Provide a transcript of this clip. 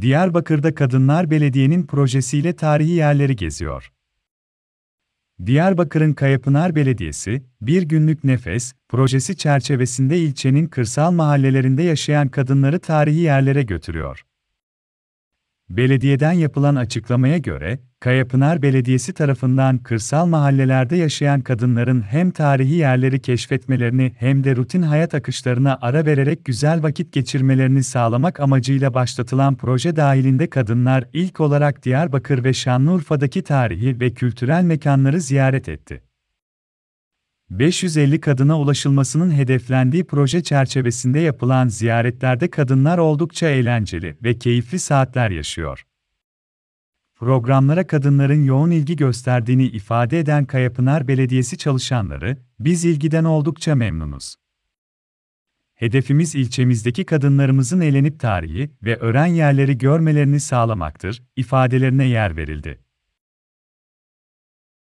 Diyarbakır'da Kadınlar Belediye'nin projesiyle tarihi yerleri geziyor. Diyarbakır'ın Kayapınar Belediyesi, Bir Günlük Nefes projesi çerçevesinde ilçenin kırsal mahallelerinde yaşayan kadınları tarihi yerlere götürüyor. Belediyeden yapılan açıklamaya göre, Kayapınar Belediyesi tarafından kırsal mahallelerde yaşayan kadınların hem tarihi yerleri keşfetmelerini hem de rutin hayat akışlarına ara vererek güzel vakit geçirmelerini sağlamak amacıyla başlatılan proje dahilinde kadınlar ilk olarak Diyarbakır ve Şanlıurfa'daki tarihi ve kültürel mekanları ziyaret etti. 550 kadına ulaşılmasının hedeflendiği proje çerçevesinde yapılan ziyaretlerde kadınlar oldukça eğlenceli ve keyifli saatler yaşıyor. Programlara kadınların yoğun ilgi gösterdiğini ifade eden Kayapınar Belediyesi çalışanları, biz ilgiden oldukça memnunuz. Hedefimiz ilçemizdeki kadınlarımızın eğlenip tarihi ve öğren yerleri görmelerini sağlamaktır, ifadelerine yer verildi.